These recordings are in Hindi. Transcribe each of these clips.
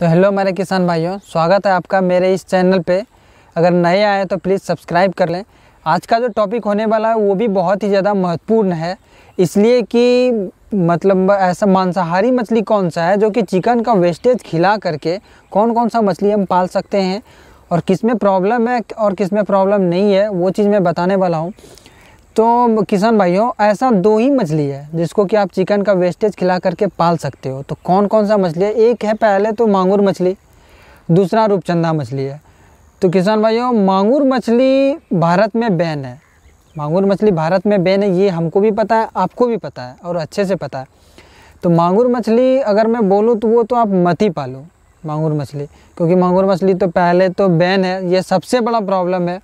तो हेलो मेरे किसान भाइयों स्वागत है आपका मेरे इस चैनल पे अगर नए आए तो प्लीज़ सब्सक्राइब कर लें आज का जो टॉपिक होने वाला है वो भी बहुत ही ज़्यादा महत्वपूर्ण है इसलिए कि मतलब ऐसा मांसाहारी मछली कौन सा है जो कि चिकन का वेस्टेज खिला करके कौन कौन सा मछली हम पाल सकते हैं और किस में प्रॉब्लम है और किस में प्रॉब्लम नहीं है वो चीज़ मैं बताने वाला हूँ तो किसान भाइयों ऐसा दो ही मछली है जिसको कि आप चिकन का वेस्टेज खिला करके पाल सकते हो तो कौन कौन सा मछली है एक है पहले तो मांगूर मछली दूसरा रूपचंदा मछली है तो किसान भाइयों मांगूर मछली भारत में बैन है मांगूर मछली भारत में बैन है ये हमको भी पता है आपको भी पता है और अच्छे से पता है तो मांगूर मछली अगर मैं बोलूँ तो वो तो आप मत ही पालो मांगूर मछली क्योंकि मांगूर मछली तो पहले तो बैन है ये सबसे बड़ा प्रॉब्लम है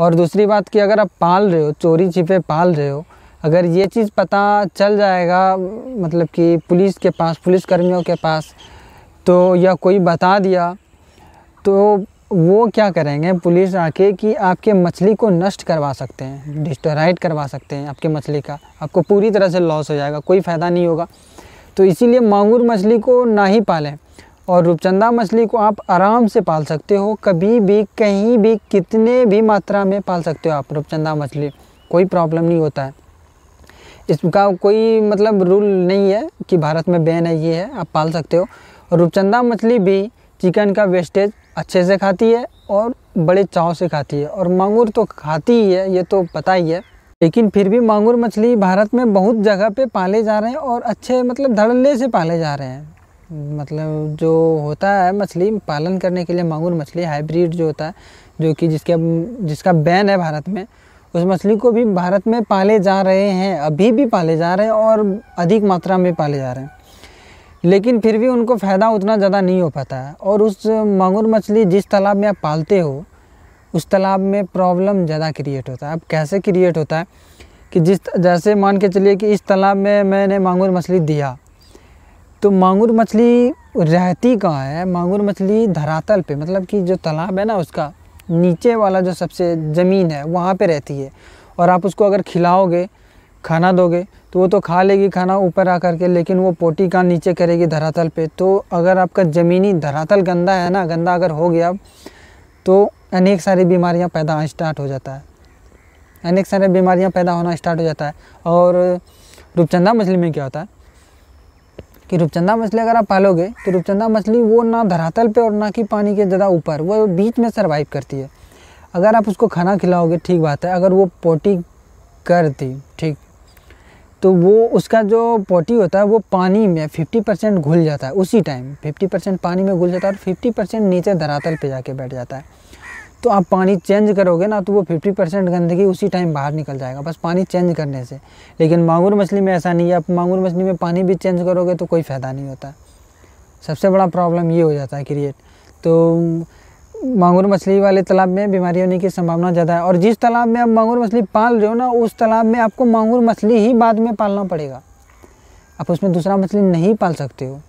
और दूसरी बात कि अगर आप पाल रहे हो चोरी छिपे पाल रहे हो अगर ये चीज़ पता चल जाएगा मतलब कि पुलिस के पास पुलिस कर्मियों के पास तो या कोई बता दिया तो वो क्या करेंगे पुलिस आके कि आपके मछली को नष्ट करवा सकते हैं डिस्टोराइड करवा सकते हैं आपके मछली का आपको पूरी तरह से लॉस हो जाएगा कोई फ़ायदा नहीं होगा तो इसीलिए मांगूर मछली को ना ही पालें और रूपचंदा मछली को आप आराम से पाल सकते हो कभी भी कहीं भी कितने भी मात्रा में पाल सकते हो आप रूपचंदा मछली कोई प्रॉब्लम नहीं होता है इसका कोई मतलब रूल नहीं है कि भारत में बैन है ये है आप पाल सकते हो और रूपचंदा मछली भी चिकन का वेस्टेज अच्छे से खाती है और बड़े चाव से खाती है और मांगूर तो खाती ही है ये तो पता ही है लेकिन फिर भी मांगूर मछली भारत में बहुत जगह पे पाले जा रहे हैं और अच्छे मतलब धड़ल्ले से पाले जा रहे हैं मतलब जो होता है मछली पालन करने के लिए मांगुर मछली हाइब्रिड जो होता है जो कि जिसके जिसका बैन है भारत में उस मछली को भी भारत में पाले जा रहे हैं अभी भी पाले जा रहे हैं और अधिक मात्रा में पाले जा रहे हैं लेकिन फिर भी उनको फ़ायदा उतना ज़्यादा नहीं हो पाता है और उस मांगुर मछली जिस तालाब में आप पालते हो उस तालाब में प्रॉब्लम ज़्यादा क्रिएट होता है अब कैसे क्रिएट होता है कि जिस जैसे मान के चलिए कि इस तालाब में मैंने मांगुर मछली दिया तो मांगुर मछली रहती कहाँ है मांगुर मछली धरातल पे मतलब कि जो तालाब है ना उसका नीचे वाला जो सबसे ज़मीन है वहाँ पे रहती है और आप उसको अगर खिलाओगे खाना दोगे तो वो तो खा लेगी खाना ऊपर आ करके लेकिन वो पोटी का नीचे करेगी धरातल पे तो अगर आपका ज़मीनी धरातल गंदा है ना गंदा अगर हो गया तो अनेक सारी बीमारियाँ पैदा स्टार्ट हो जाता है अनेक सारे बीमारियाँ पैदा होना स्टार्ट हो जाता है और रूपचंदा मछली में क्या होता है कि रूपचंदा मछली अगर आप पालोगे तो रूपचंदा मछली वो ना धरातल पे और ना कि पानी के ज़्यादा ऊपर वो बीच में सर्वाइव करती है अगर आप उसको खाना खिलाओगे ठीक बात है अगर वो पोटी करती ठीक तो वो उसका जो पोटी होता है वो पानी में फिफ्टी परसेंट घुल जाता है उसी टाइम फिफ्टी परसेंट पानी में घुल जाता है और फिफ्टी परसेंट नीचे धरातल पर जाके बैठ जाता है तो आप पानी चेंज करोगे ना तो वो 50 परसेंट गंदगी उसी टाइम बाहर निकल जाएगा बस पानी चेंज करने से लेकिन मांगुर मछली में ऐसा नहीं है आप मांगुर मछली में पानी भी चेंज करोगे तो कोई फ़ायदा नहीं होता सबसे बड़ा प्रॉब्लम ये हो जाता है क्रिएट तो मांगुर मछली वाले तालाब में बीमारी होने की संभावना ज़्यादा है और जिस तालाब में आप मांगुर मछली पाल रहे हो ना उस तालाब में आपको मांगुर मछली ही बाद में पालना पड़ेगा आप उसमें दूसरा मछली नहीं पाल सकते हो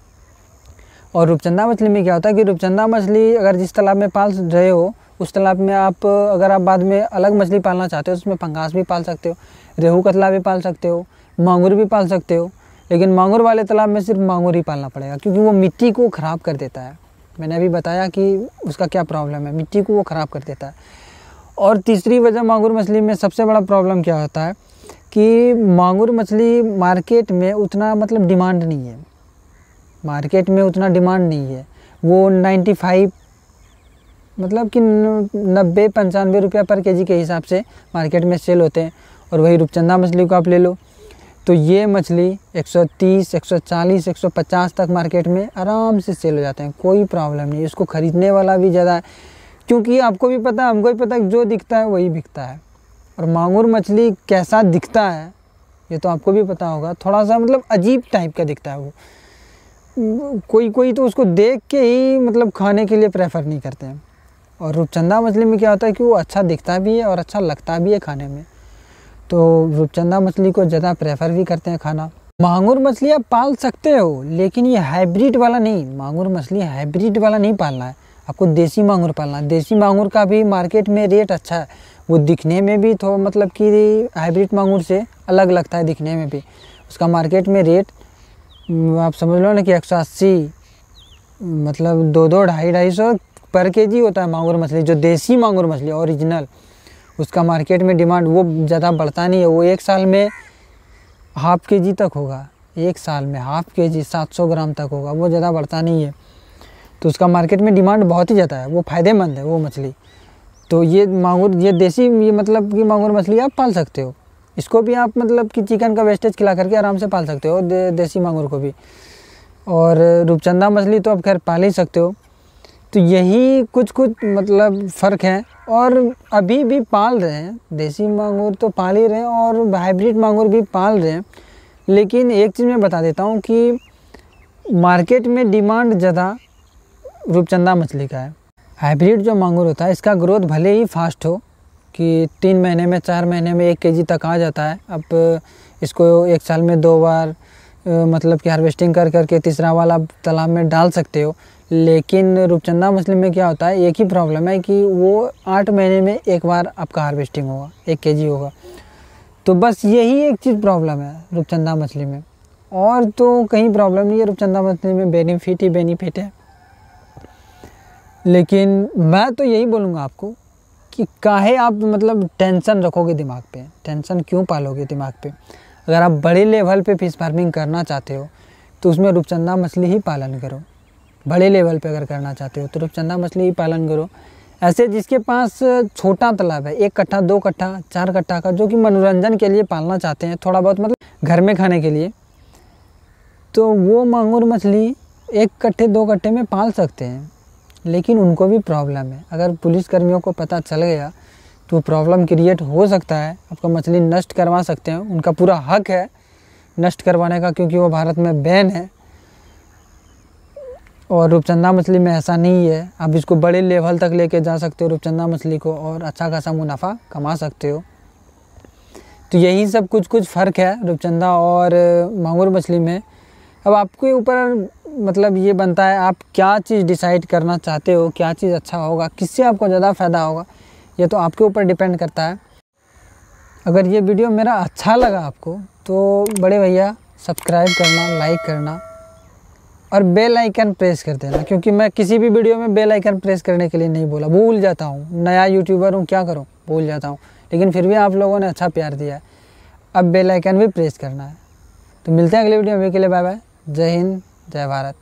और रूपचंदा मछली में क्या होता है कि रूपचंदा मछली अगर जिस तालाब में पाल रहे हो उस तालाब में आप अगर आप बाद में अलग मछली पालना चाहते हो तो उसमें पंगास भी पाल सकते हो रेहू कतला भी पाल सकते हो मांगुर भी पाल सकते हो लेकिन मांगुर वाले तालाब में सिर्फ मांगुर ही पालना पड़ेगा क्योंकि वो मिट्टी को ख़राब कर देता है मैंने अभी बताया कि उसका क्या प्रॉब्लम है मिट्टी को वो ख़राब कर देता है और तीसरी वजह मांगुर मछली में सबसे बड़ा प्रॉब्लम क्या होता है कि मांगुर मछली मार्केट में उतना मतलब डिमांड नहीं है मार्केट में उतना डिमांड नहीं है वो 95 मतलब कि नब्बे पंचानवे रुपया पर केजी के हिसाब से मार्केट में सेल होते हैं और वही रूपचंदा मछली को आप ले लो तो ये मछली 130, 140, 150 तक मार्केट में आराम से सेल हो जाते हैं कोई प्रॉब्लम नहीं इसको ख़रीदने वाला भी ज़्यादा है क्योंकि आपको भी पता हमको भी पता जो दिखता है वही बिकता है और मांगुर मछली कैसा दिखता है ये तो आपको भी पता होगा थोड़ा सा मतलब अजीब टाइप का दिखता है वो कोई कोई तो उसको देख के ही मतलब खाने के लिए प्रेफर नहीं करते हैं और रूपचंदा मछली में क्या होता है कि वो अच्छा दिखता भी है और अच्छा लगता भी है खाने में तो रूपचंदा मछली को ज़्यादा प्रेफर भी करते हैं खाना मांगुर मछली आप पाल सकते हो लेकिन ये हाइब्रिड वाला नहीं मांगुर मछली हाइब्रिड वाला नहीं पालना है आपको देसी मांगुर पालना है देसी मांगुर का भी मार्केट में रेट अच्छा है वो दिखने में भी तो मतलब कि हाइब्रिड मांगुर से अलग लगता है दिखने में भी उसका मार्केट में रेट आप समझ लो ना कि एक मतलब दो दो ढाई ढाई सौ पर के जी होता है मांगुर मछली जो देसी मांगुर मछली ओरिजिनल उसका मार्केट में डिमांड वो ज़्यादा बढ़ता नहीं है वो एक साल में हाफ के जी तक होगा एक साल में हाफ के जी सात सौ ग्राम तक होगा वो ज़्यादा बढ़ता नहीं है तो उसका मार्केट में डिमांड बहुत ही ज़्यादा है वो फ़ायदेमंद है वो मछली तो ये मांगुर ये देसी ये मतलब कि मांगुर मछली आप पाल सकते हो इसको भी आप मतलब कि चिकन का वेस्टेज खिला करके आराम से पाल सकते हो दे, देसी मांगुर को भी और रूपचंदा मछली तो आप खैर पाल ही सकते हो तो यही कुछ कुछ मतलब फ़र्क है और अभी भी पाल रहे हैं देसी मांगूर तो पाल ही रहे हैं और हाइब्रिड मांगूर भी पाल रहे हैं लेकिन एक चीज़ मैं बता देता हूँ कि मार्केट में डिमांड ज़्यादा रूपचंदा मछली का है हाइब्रिड जो मांगूर होता है इसका ग्रोथ भले ही फास्ट हो कि तीन महीने में चार महीने में एक के तक आ जाता है अब इसको एक साल में दो बार मतलब कि हार्वेस्टिंग कर करके तीसरा वाला तालाब में डाल सकते हो लेकिन रूपचंदा मछली में क्या होता है एक ही प्रॉब्लम है कि वो आठ महीने में एक बार आपका हार्वेस्टिंग होगा एक के जी होगा तो बस यही एक चीज़ प्रॉब्लम है रूपचंदा मछली में और तो कहीं प्रॉब्लम नहीं है रूपचंदा मछली में बेनिफिट ही बेनिफिट है लेकिन मैं तो यही बोलूँगा आपको कि काहे आप मतलब टेंशन रखोगे दिमाग पे टेंशन क्यों पालोगे दिमाग पे अगर आप बड़े लेवल पे फिश फार्मिंग करना चाहते हो तो उसमें रूपचंदा मछली ही पालन करो बड़े लेवल पे अगर करना चाहते हो तो चंदा मछली ही पालन करो ऐसे जिसके पास छोटा तालाब है एक कट्ठा दो कट्ठा चार कट्ठा का जो कि मनोरंजन के लिए पालना चाहते हैं थोड़ा बहुत मतलब घर में खाने के लिए तो वो मांगूर मछली एक कट्ठे दो कट्ठे में पाल सकते हैं लेकिन उनको भी प्रॉब्लम है अगर पुलिस कर्मियों को पता चल गया तो प्रॉब्लम क्रिएट हो सकता है आपका मछली नष्ट करवा सकते हैं उनका पूरा हक है नष्ट करवाने का क्योंकि वो भारत में बैन है और रूपचंदा मछली में ऐसा नहीं है आप इसको बड़े लेवल तक लेके जा सकते हो रूपचंदा मछली को और अच्छा खासा मुनाफा कमा सकते हो तो यही सब कुछ कुछ फ़र्क है रूपचंदा और मांगुर मछली में अब आपके ऊपर मतलब ये बनता है आप क्या चीज़ डिसाइड करना चाहते हो क्या चीज़ अच्छा होगा किससे आपको ज़्यादा फ़ायदा होगा ये तो आपके ऊपर डिपेंड करता है अगर ये वीडियो मेरा अच्छा लगा आपको तो बड़े भैया सब्सक्राइब करना लाइक करना और बेल आइकन प्रेस कर देना क्योंकि मैं किसी भी वीडियो में बेल आइकन प्रेस करने के लिए नहीं बोला भूल जाता हूँ नया यूट्यूबर हूँ क्या करूँ भूल जाता हूँ लेकिन फिर भी आप लोगों ने अच्छा प्यार दिया है अब बेल आइकन भी प्रेस करना है तो मिलते हैं अगले वीडियो में के लिए बाय बाय जय हिंद जय भारत